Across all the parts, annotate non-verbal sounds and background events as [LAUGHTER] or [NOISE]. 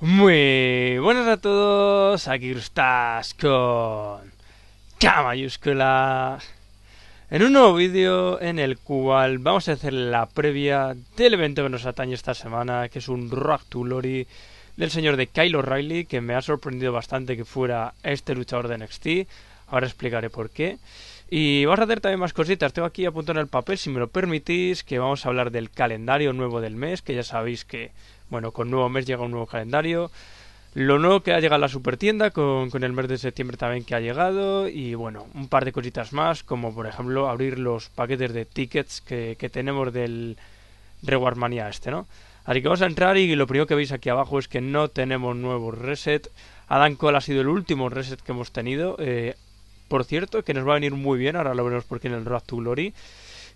Muy buenas a todos, aquí estás con K mayúscula en un nuevo vídeo en el cual vamos a hacer la previa del evento que nos atañe esta semana, que es un Rock to lori del señor de Kyle O'Reilly, que me ha sorprendido bastante que fuera este luchador de NXT, ahora explicaré por qué. Y vamos a hacer también más cositas. Tengo aquí apuntado en el papel, si me lo permitís, que vamos a hablar del calendario nuevo del mes, que ya sabéis que bueno, con nuevo mes llega un nuevo calendario. Lo nuevo que ha llegado a la supertienda con, con el mes de septiembre también que ha llegado y bueno, un par de cositas más como por ejemplo abrir los paquetes de tickets que, tenemos del Reward este, ¿no? Así que vamos a entrar y lo primero que veis aquí abajo es que no tenemos nuevo reset. Adam Cole ha sido el último reset que hemos tenido. Eh, por cierto, que nos va a venir muy bien, ahora lo veremos porque en el Road to Glory.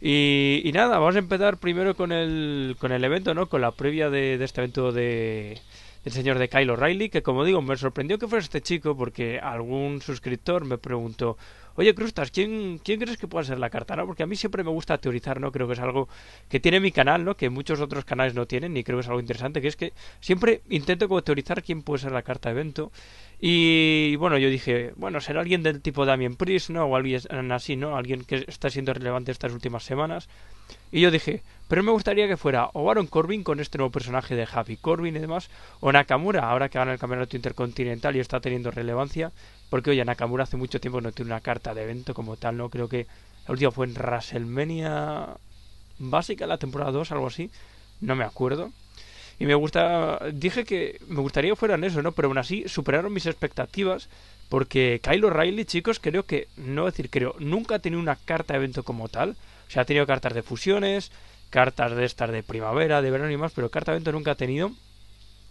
Y, nada, vamos a empezar primero con el, con el evento, ¿no? Con la previa de, este evento de, del señor de Kyle O'Reilly, que como digo, me sorprendió que fuera este chico porque algún suscriptor me preguntó, oye Crustas, ¿quién, ¿quién crees que pueda ser la carta? ¿no? Porque a mí siempre me gusta teorizar, ¿no? Creo que es algo que tiene mi canal, ¿no? Que muchos otros canales no tienen y creo que es algo interesante, que es que siempre intento como teorizar quién puede ser la carta de evento. Y bueno, yo dije, bueno, será alguien del tipo Damien Priest, ¿no? O alguien así, ¿no? Alguien que está siendo relevante estas últimas semanas. Y yo dije, pero me gustaría que fuera o Baron Corbin con este nuevo personaje de Happy Corbin y demás, o Nakamura, ahora que gana el campeonato intercontinental y está teniendo relevancia, porque oye, Nakamura hace mucho tiempo no tiene una carta de evento como tal, ¿no? Creo que la última fue en WrestleMania básica, la temporada 2, algo así, no me acuerdo. Y me gusta. Dije que me gustaría que fueran eso, ¿no? Pero aún así superaron mis expectativas. Porque Kylo Riley chicos, creo que. No decir creo, nunca ha tenido una carta de evento como tal. O sea, ha tenido cartas de fusiones, cartas de estas de primavera, de verano y más, pero carta de evento nunca ha tenido.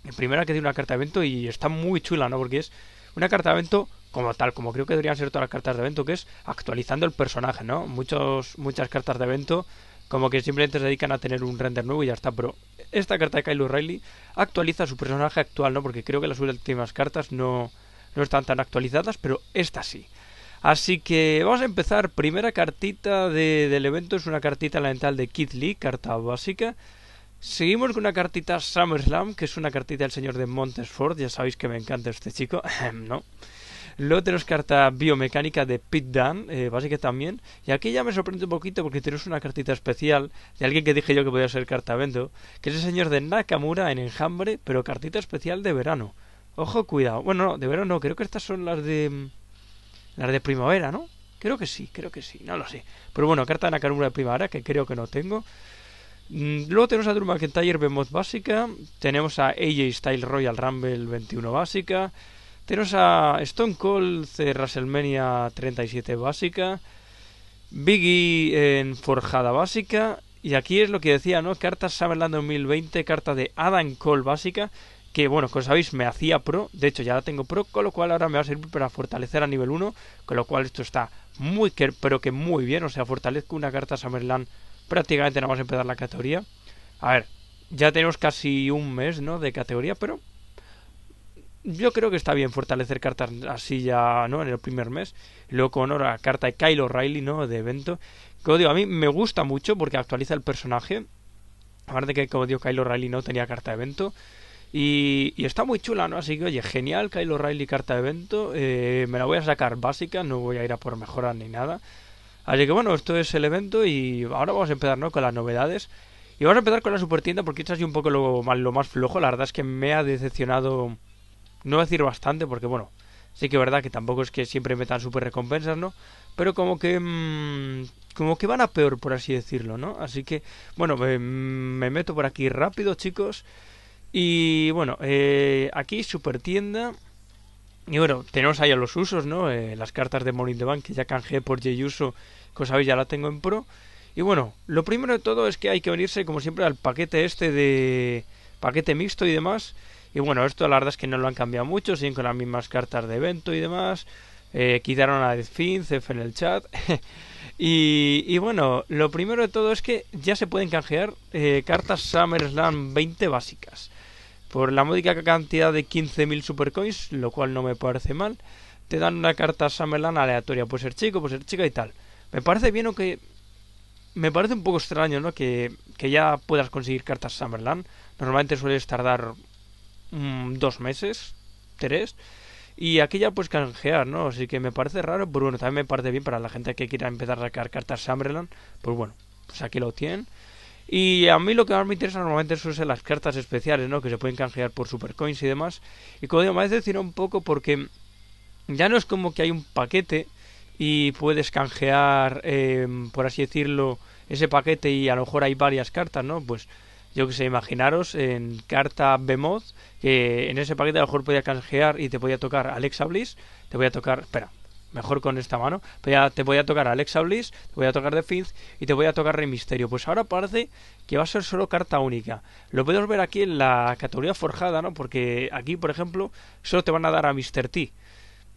En primera que tiene una carta de evento y está muy chula, ¿no? Porque es una carta de evento como tal, como creo que deberían ser todas las cartas de evento, que es actualizando el personaje, ¿no? Muchos, muchas cartas de evento como que simplemente se dedican a tener un render nuevo y ya está. Pero esta carta de Kyle O'Reilly actualiza su personaje actual, ¿no? Porque creo que las últimas cartas no, no están tan actualizadas, pero esta sí. Así que vamos a empezar. Primera cartita del evento es una cartita elemental de Keith Lee, carta básica. Seguimos con una cartita SummerSlam, que es una cartita del señor de Montesford. Ya sabéis que me encanta este chico, [LAUGHS] ¿no? Luego tenemos carta biomecánica de Pit Dan, eh, básica también. Y aquí ya me sorprende un poquito porque tenemos una cartita especial de alguien que dije yo que podía ser carta vendo, que es el señor de Nakamura en Enjambre, pero cartita especial de verano. Ojo, cuidado. Bueno, no, de verano no, creo que estas son las de. Mm, las de primavera, ¿no? Creo que sí, creo que sí, no lo sé. Pero bueno, carta de Nakamura de primavera, que creo que no tengo. Mm, luego tenemos a Drew McIntyre mod básica, tenemos a AJ Style Royal Rumble 21 básica, tenemos a Stone Cold de WrestleMania 37 básica, Biggie en Forjada básica, y aquí es lo que decía, ¿no? Carta Summerland 2020, carta de Adam Cole básica, que bueno, como sabéis, me hacía pro, de hecho ya la tengo pro, con lo cual ahora me va a servir para fortalecer a nivel 1, con lo cual esto está muy, pero que muy bien, o sea, fortalezco una carta Summerland prácticamente nada más empezar la categoría. A ver, ya tenemos casi un mes, ¿no? De categoría, pero yo creo que está bien fortalecer cartas así ya, ¿no? En el primer mes. luego con la carta de Kyle O'Reilly, ¿no? De evento. Como digo, a mí me gusta mucho porque actualiza el personaje. Aparte de que, como digo, Kyle O'Reilly no tenía carta de evento. Y, está muy chula, ¿no? Así que, oye, genial, Kyle O'Reilly carta de evento. Eh, me la voy a sacar básica, no voy a ir a por mejoras ni nada. Así que, bueno, esto es el evento y ahora vamos a empezar, ¿no? Con las novedades. Y vamos a empezar con la super tienda porque esta es un poco lo más flojo. La verdad es que me ha decepcionado no voy a decir bastante, porque bueno, sí que es verdad que tampoco es que siempre metan super recompensas, ¿no? Pero como que... Mm, como que van a peor, por así decirlo, ¿no? Así que, bueno, me, meto por aquí rápido, chicos. Y bueno, eh, aquí super tienda. Y bueno, tenemos ahí a los usos, ¿no? Eh, las cartas de Morning the Bank que ya canjeé por Jeyuso, que os sabéis, ya la tengo en pro. Y bueno, lo primero de todo es que hay que unirse, como siempre, al paquete este de paquete mixto y demás. Y bueno, esto la verdad es que no lo han cambiado mucho, siguen con las mismas cartas de evento y demás. Eh, quitaron a Edfin... CF en el chat. [LAUGHS] y, bueno, lo primero de todo es que ya se pueden canjear eh, cartas Summerland 20 básicas. Por la módica cantidad de 15.000 supercoins, lo cual no me parece mal, te dan una carta Summerland aleatoria. Puede ser chico, puede ser chica y tal. Me parece bien o que me parece un poco extraño, ¿no? Que, que, ya puedas conseguir cartas Summerland. Normalmente sueles tardar Mm, dos meses, tres, y aquí ya pues canjear, ¿no? Así que me parece raro, pero bueno, también me parece bien para la gente que quiera empezar a sacar cartas Summerland, pues bueno, pues aquí lo tienen. Y a mí lo que más me interesa normalmente son las cartas especiales, ¿no? Que se pueden canjear por supercoins y demás. Y como digo, me decir un poco porque ya no es como que hay un paquete y puedes canjear, eh, por así decirlo, ese paquete y a lo mejor hay varias cartas, ¿no? Pues yo que sé, imaginaros en carta B-Mod que en ese paquete a lo mejor podía canjear y te podía tocar Alexa Bliss, te voy a tocar, espera, mejor con esta mano, te voy a tocar a Alexa Bliss, te voy a tocar The Fiend y te voy a tocar Rey Misterio. Pues ahora parece que va a ser solo carta única. Lo puedes ver aquí en la categoría forjada, ¿no? Porque aquí, por ejemplo, solo te van a dar a Mr. T.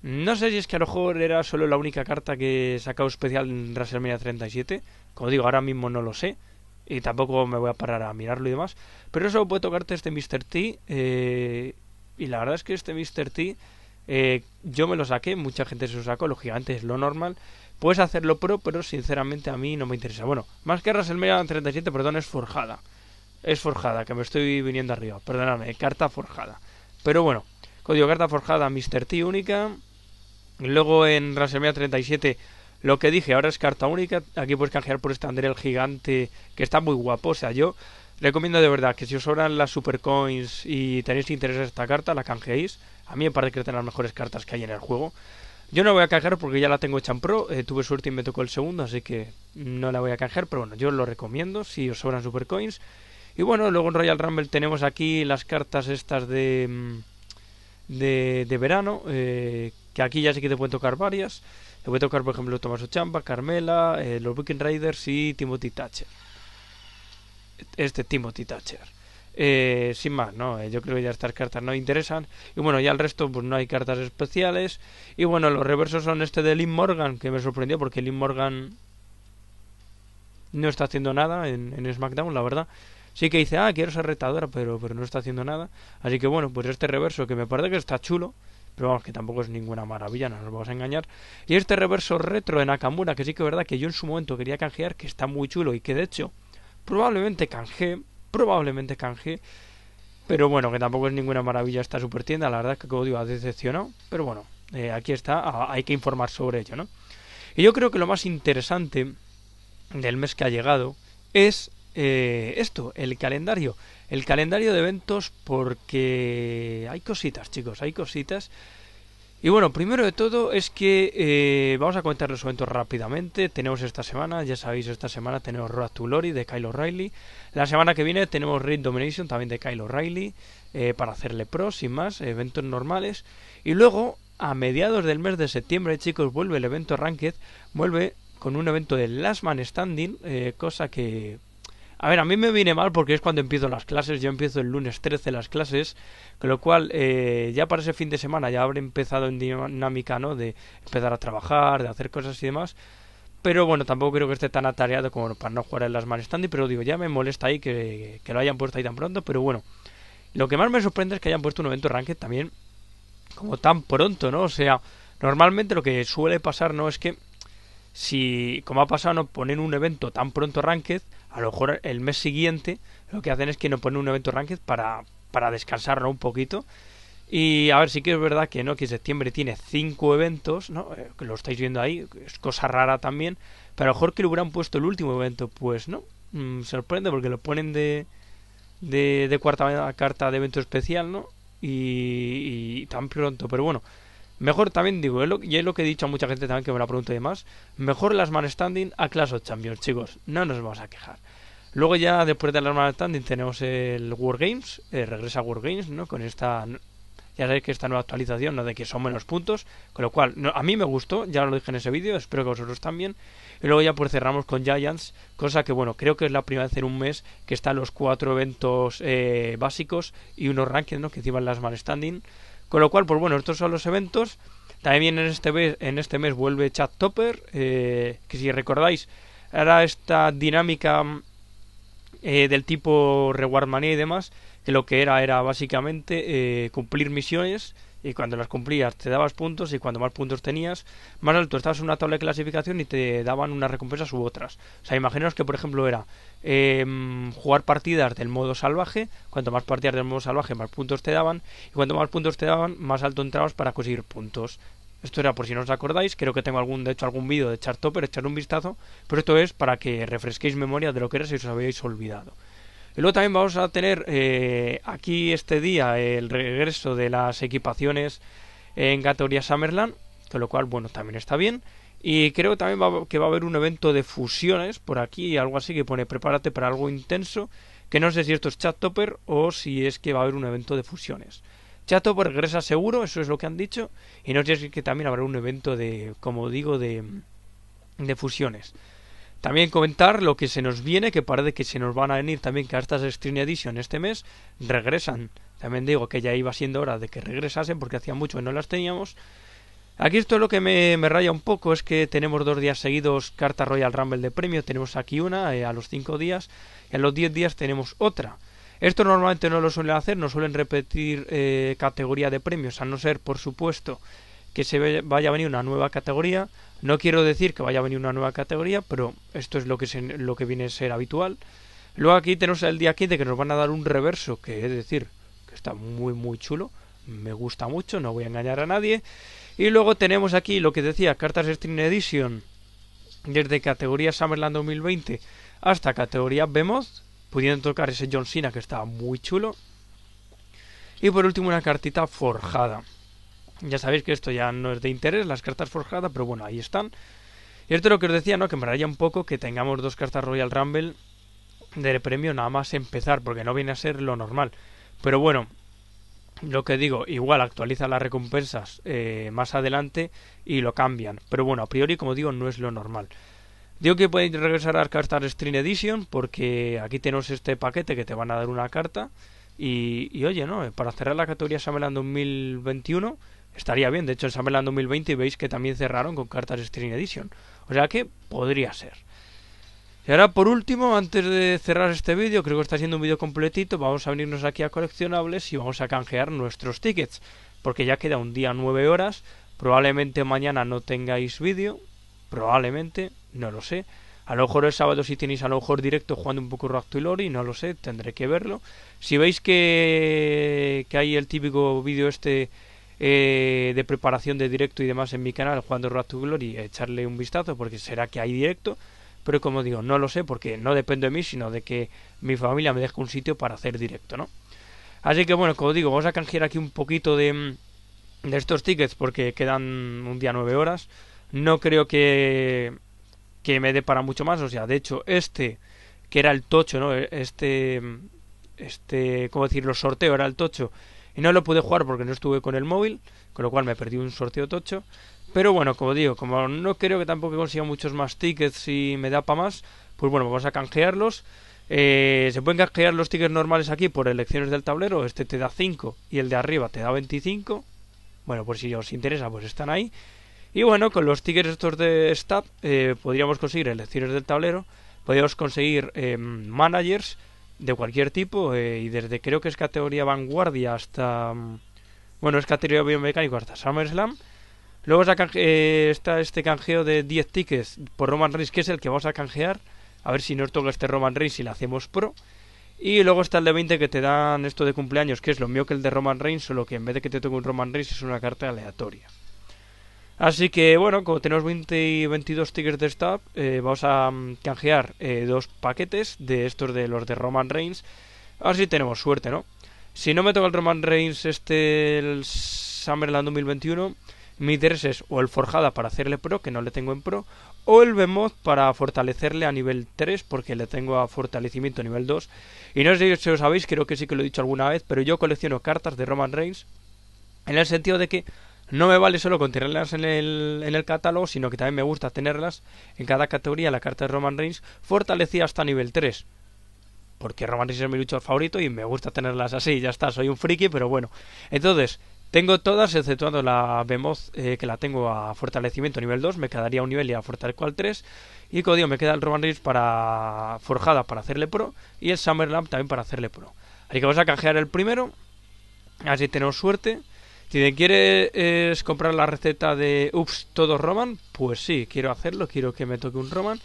No sé si es que a lo mejor era solo la única carta que he sacado especial en WrestleMania 37. Como digo, ahora mismo no lo sé y tampoco me voy a parar a mirarlo y demás. Pero eso puede tocarte este Mr. T. Eh, y la verdad es que este Mr. T. Eh, yo me lo saqué, mucha gente se lo sacó, lógicamente es lo normal. Puedes hacerlo pro, pero sinceramente a mí no me interesa. Bueno, más que WrestleMania 37, perdón, es forjada. Es forjada, que me estoy viniendo arriba. Perdóname, carta forjada. Pero bueno, código carta forjada, Mr. T única. Luego en y 37 lo que dije, ahora es carta única. Aquí puedes canjear por este André el gigante, que está muy guapo. O sea, yo recomiendo de verdad que si os sobran las supercoins y tenéis interés en esta carta, la canjeéis. A mí me parece que es de las mejores cartas que hay en el juego. Yo no la voy a canjear porque ya la tengo hecha en pro. Eh, tuve suerte y me tocó el segundo, así que no la voy a canjear. Pero bueno, yo lo recomiendo si os sobran supercoins. Y bueno, luego en Royal Rumble tenemos aquí las cartas estas de, mm, de, verano. Eh, que aquí ya sé que te pueden tocar varias. Le a tocar, por ejemplo, Tomás Ochamba, Carmela, eh, los Viking Raiders y Timothy Thatcher. Este Timothy Thatcher. Eh, sin más, ¿no? Eh, yo creo que ya estas cartas no interesan. Y bueno, ya el resto, pues no hay cartas especiales. Y bueno, los reversos son este de Lynn Morgan, que me sorprendió porque Lynn Morgan no está haciendo nada en, SmackDown, la verdad sí que dice, ah, quiero ser retadora, pero, pero no está haciendo nada. Así que bueno, pues este reverso que me parece que está chulo, pero vamos, que tampoco es ninguna maravilla, no nos vamos a engañar. Y este reverso retro de Nakamura, que sí que es verdad que yo en su momento quería canjear, que está muy chulo y que de hecho probablemente canje, probablemente canje, pero bueno, que tampoco es ninguna maravilla esta super tienda, la verdad es que como ha decepcionado, pero bueno, eh, aquí está, hay que informar sobre ello, ¿no? Y yo creo que lo más interesante del mes que ha llegado es eh, esto, el calendario el calendario de eventos porque hay cositas, chicos, hay cositas. Y bueno, primero de todo es que eh, vamos a comentar los eventos rápidamente. Tenemos esta semana, ya sabéis, esta semana tenemos Road to Glory de Kyle O'Reilly. La semana que viene tenemos Raid Domination también de Kyle O'Reilly eh, para hacerle pros y más, eventos normales. Y luego, a mediados del mes de septiembre, chicos, vuelve el evento Ranked, vuelve con un evento de Last Man Standing, eh, cosa que a ver, a mí me viene mal porque es cuando empiezo las clases. Yo empiezo el lunes 13 las clases, con lo cual eh, ya para ese fin de semana ya habré empezado en dinámica, ¿no? De empezar a trabajar, de hacer cosas y demás. Pero bueno, tampoco creo que esté tan atareado como para no jugar en las Man Pero digo, ya me molesta ahí que, que lo hayan puesto ahí tan pronto. Pero bueno, lo que más me sorprende es que hayan puesto un evento ranked también como tan pronto, ¿no? O sea, normalmente lo que suele pasar, ¿no? Es que si, como ha pasado, ¿no? ponen un evento tan pronto ranked, a lo mejor el mes siguiente lo que hacen es que no ponen un evento ranked para, para descansarlo un poquito. Y a ver, si que es verdad que no, que septiembre tiene cinco eventos, ¿no? Eh, que lo estáis viendo ahí, es cosa rara también. Pero a lo mejor que lo hubieran puesto el último evento, pues no. Mm, sorprende porque lo ponen de, de, cuarta carta de evento especial, ¿no? y, tan pronto, pero bueno, Mejor también digo, y es lo que he dicho a mucha gente también que me la pregunta y demás, mejor las man standing a Clash of Champions, chicos, no nos vamos a quejar. Luego ya después de las man standing tenemos el War Games eh, regresa Games, ¿no? Con esta ya sabéis que esta nueva actualización, no de que son menos puntos, con lo cual a mí me gustó, ya lo dije en ese vídeo, espero que vosotros también. Y luego ya pues cerramos con Giants, cosa que bueno, creo que es la primera vez en un mes que están los cuatro eventos eh, básicos y unos rankings, ¿no? Que encima las Man standing. Con lo cual, pues bueno, estos son los eventos. También en este mes, en este mes vuelve Chat Topper, eh, que si recordáis, era esta dinámica mm, eh, del tipo Reward money y demás, que lo que era era básicamente eh, cumplir misiones y cuando las cumplías te dabas puntos y cuanto más puntos tenías, más alto estabas en una tabla de clasificación y te daban unas recompensas u otras. O sea, imaginaos que por ejemplo era em, jugar partidas del modo salvaje, cuanto más partidas del modo salvaje más puntos te daban y cuanto más puntos te daban más alto entrabas para conseguir puntos. Esto era por si no os acordáis, creo que tengo algún, de hecho algún vídeo de Chartopper, echar un vistazo, pero esto es para que refresquéis memoria de lo que era si os habéis olvidado. Y luego también vamos a tener eh, aquí este día el regreso de las equipaciones en categoría Summerland, con lo cual, bueno, también está bien. Y creo también va, que va a haber un evento de fusiones por aquí, algo así que pone prepárate para algo intenso, que no sé si esto es chat topper o si es que va a haber un evento de fusiones. Chat topper regresa seguro, eso es lo que han dicho, y no sé si es que también habrá un evento de, como digo, de fusiones. También comentar lo que se nos viene, que parece que se nos van a venir también cartas de Stream Edition este mes, regresan. También digo que ya iba siendo hora de que regresasen porque hacía mucho que no las teníamos. Aquí esto es lo que me, raya un poco, es que tenemos dos días seguidos carta Royal Rumble de premio, tenemos aquí una eh, a los 5 días, y a los 10 días tenemos otra. Esto normalmente no lo suelen hacer, no suelen repetir eh, categoría de premios, a no ser, por supuesto, que se vaya a venir una nueva categoría. No quiero decir que vaya a venir una nueva categoría, pero esto es lo que, lo que viene a ser habitual. Luego aquí tenemos el día 15 que nos van a dar un reverso, que es decir, que está muy muy chulo, me gusta mucho, no voy a engañar a nadie. Y luego tenemos aquí lo que decía, cartas String Edition, desde categoría Summerland 2020 hasta categoría vemos pudiendo tocar ese John Cena que está muy chulo. Y por último una cartita forjada. Ya sabéis que esto ya no es de interés, las cartas forjadas, pero bueno, ahí están. Y esto es lo que os decía, ¿no? Que me raya un poco que tengamos dos cartas Royal Rumble de premio nada más empezar, porque no viene a ser lo normal. Pero bueno, lo que digo, igual actualiza las recompensas eh, más adelante y lo cambian. Pero bueno, a priori, como digo, no es lo normal. Digo que podéis regresar a las Cartas Stream Edition porque aquí tenemos este paquete que te van a dar una carta. Y, y oye, ¿no? Para cerrar la categoría Summerland 2021 estaría bien. De hecho, el Summerland 2020 veis que también cerraron con cartas String Edition. O sea que podría ser. Y ahora por último, antes de cerrar este vídeo, creo que está siendo un vídeo completito, vamos a venirnos aquí a coleccionables y vamos a canjear nuestros tickets. Porque ya queda un día 9 horas, probablemente mañana no tengáis vídeo, probablemente, no lo sé. A lo mejor el sábado si tenéis a lo mejor directo jugando un poco Rock to Lori, no lo sé, tendré que verlo. Si veis que, que hay el típico vídeo este eh, de preparación de directo y demás en mi canal, Jugando Road to Glory, echarle un vistazo porque será que hay directo. Pero como digo, no lo sé porque no depende de mí, sino de que mi familia me deje un sitio para hacer directo, ¿no? Así que bueno, como digo, vamos a canjear aquí un poquito de, mm, estos tickets porque quedan un día nueve horas. No creo que, que me dé para mucho más. O sea, de hecho, este, que era el tocho, ¿no? E-, este, mm, este, ¿cómo decirlo? Sorteo era el tocho y no lo pude jugar porque no estuve con el móvil, con lo cual me perdí un sorteo tocho. Pero bueno, como digo, como no creo que tampoco consiga muchos más tickets y me da para más, pues bueno, vamos a canjearlos. Eh, se pueden canjear los tickets normales aquí por elecciones del tablero, este te da 5 y el de arriba te da 25. Bueno, pues si os interesa, pues están ahí. Y bueno, con los tickets estos de Stab eh, podríamos conseguir elecciones del tablero, podríamos conseguir eh, managers, de cualquier tipo eh, y desde creo que es categoría vanguardia hasta mm, bueno es categoría biomecánico hasta SummerSlam luego eh, está, este canjeo de 10 tickets por Roman Reigns que es el que vamos a canjear a ver si nos toca este Roman Reigns y lo hacemos pro y luego está el de 20 que te dan esto de cumpleaños que es lo mío que el de Roman Reigns solo que en vez de que te toque un Roman Reigns es una carta aleatoria Así que bueno, como tenemos 20 22 tickets de stab, eh, vamos a mm, canjear eh, dos paquetes de estos de los de Roman Reigns. Así tenemos suerte, ¿no? Si no me toca el Roman Reigns este el Summerland 2021, mi interés es o el Forjada para hacerle pro, que no le tengo en pro, o el Bemoth para fortalecerle a nivel 3, porque le tengo a fortalecimiento a nivel 2. Y no sé si lo sabéis, creo que sí que lo he dicho alguna vez, pero yo colecciono cartas de Roman Reigns en el sentido de que no me vale solo con en el, en el catálogo, sino que también me gusta tenerlas en cada categoría la carta de Roman Reigns fortalecida hasta nivel 3. Porque Roman Reigns es mi luchador favorito y me gusta tenerlas así, ya está, soy un friki, pero bueno. Entonces, tengo todas, exceptuando la Bemoz, eh, que la tengo a fortalecimiento nivel 2, me quedaría un nivel y a fortalezco al 3. Y código, me queda el Roman Reigns para forjada para hacerle pro y el Lamp también para hacerle pro. Así que vamos a canjear el primero, así tenemos suerte. Si te quieres eh, comprar la receta de Ups, todo Roman, pues sí, quiero hacerlo, quiero que me toque un Roman.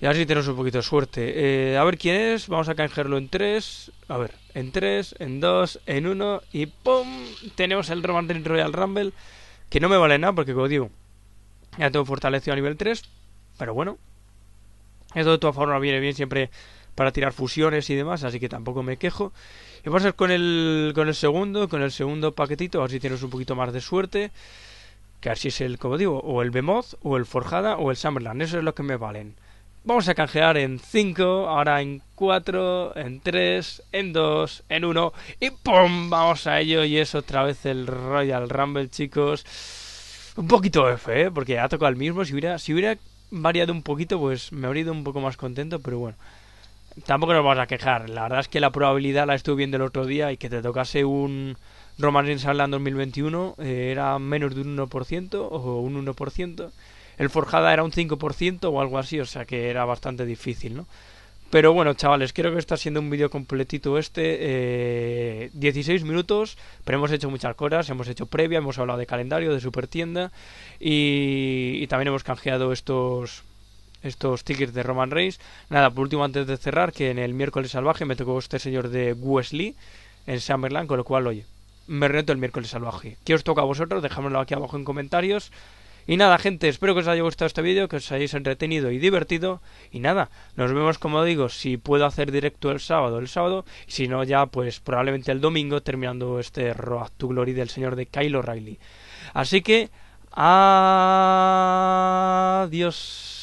Y así si tenemos un poquito de suerte. Eh, a ver quién es, vamos a canjearlo en 3. A ver, en 3, en 2, en 1 y ¡pum! Tenemos el Roman Royal Rumble, que no me vale nada porque, como digo, ya tengo fortalecido a nivel 3. Pero bueno, esto de todas formas viene bien siempre para tirar fusiones y demás, así que tampoco me quejo. Y vamos a ir con el, con el segundo, con el segundo paquetito, a ver si tienes un poquito más de suerte. Que así si es el, como digo, o el Bemoz, o el Forjada, o el Summerland, eso es lo que me valen. Vamos a canjear en 5, ahora en 4, en 3, en 2, en 1 y ¡pum! Vamos a ello y es otra vez el Royal Rumble, chicos. Un poquito F, ¿eh? porque ha tocado el mismo. Si hubiera, si hubiera variado un poquito, pues me habría ido un poco más contento, pero bueno tampoco nos vamos a quejar. La verdad es que la probabilidad la estuve viendo el otro día y que te tocase un Roman Reigns en 2021 eh, era menos de un 1% o un 1%. El Forjada era un 5% o algo así, o sea que era bastante difícil, ¿no? Pero bueno, chavales, creo que está siendo un vídeo completito este. 16 eh, minutos, pero hemos hecho muchas cosas. Hemos hecho previa, hemos hablado de calendario, de supertienda y, y también hemos canjeado estos estos tickets de Roman Reigns. Nada, por último, antes de cerrar, que en el miércoles salvaje me tocó este señor de Wesley en Summerland, con lo cual, oye, me reto el miércoles salvaje. ¿Qué os toca a vosotros? Dejámoslo aquí abajo en comentarios. Y nada, gente, espero que os haya gustado este vídeo, que os hayáis entretenido y divertido. Y nada, nos vemos como digo, si puedo hacer directo el sábado, el sábado, y si no ya, pues probablemente el domingo, terminando este Road to Glory del señor de Kyle O'Reilly. Así que, adiós.